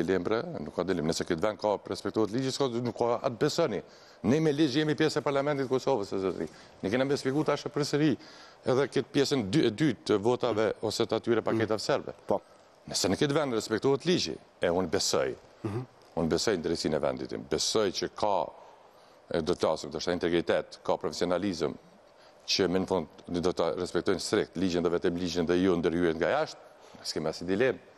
di nuk ka dilim. Nëse këtë vend ka perspektivët ligjës, nuk ka atë besëni. Ne me ligjë jemi pjesë e parlamentit Kosovës, e zëtëri. Në kena me spikut për përsëri edhe këtë pjesën e dytë të votave ose të atyre paketave mhm. serbe. Po. Nëse në këtë vend respektuot ligjë, e unë besëj. Mhm. Unë besëj në drejtsin e venditim. Besëj që ka, do të asëm, do integritet, ka profesionalizm, që në fund në do të respektojnë strekt ligjën dhe vetëm ligjën dhe ju ndërjujet nga jashtë, në s'ke me dilemë.